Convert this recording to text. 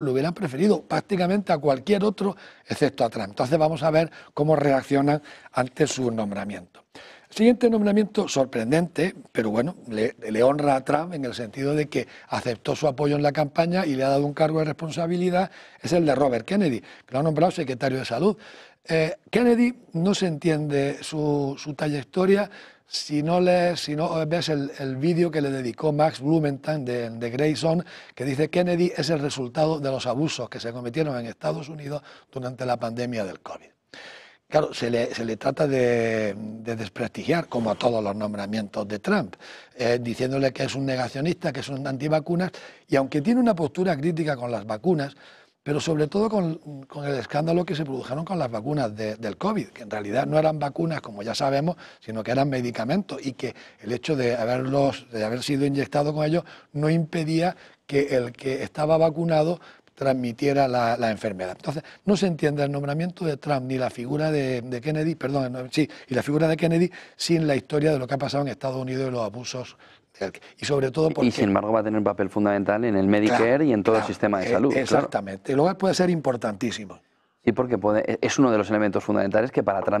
lo hubieran preferido prácticamente a cualquier otro, excepto a Trump. Entonces vamos a ver cómo reaccionan ante su nombramiento siguiente nombramiento, sorprendente, pero bueno, le, honra a Trump en el sentido de que aceptó su apoyo en la campaña y le ha dado un cargo de responsabilidad, es el de Robert Kennedy, que lo ha nombrado secretario de Salud. Eh, Kennedy no se entiende su, su trayectoria si no, le si no eh, ves el, el vídeo que le dedicó Max Blumenthal de, de Grayson, que dice Kennedy es el resultado de los abusos que se cometieron en Estados Unidos durante la pandemia del COVID. Claro, se le, trata de, desprestigiar, como a todos los nombramientos de Trump, eh, diciéndole que es un negacionista, que es un antivacunas, y aunque tiene una postura crítica con las vacunas, pero sobre todo con, el escándalo que se produjeron con las vacunas del COVID, que en realidad no eran vacunas, como ya sabemos, sino que eran medicamentos, y que el hecho de, haberlos, de haber sido inyectado con ellos no impedía que el que estaba vacunado transmitiera la, enfermedad. Entonces, no se entiende el nombramiento de Trump ni la figura de, Kennedy, perdón, sí, y la figura de Kennedy sin la historia de lo que ha pasado en Estados Unidos y los abusos. Y sobre todo porque... Y sin embargo va a tener un papel fundamental en el Medicare y en todo el sistema de e, salud. Exactamente. el Luego puede ser importantísimo. Sí, porque puede, es uno de los elementos fundamentales que para Trump...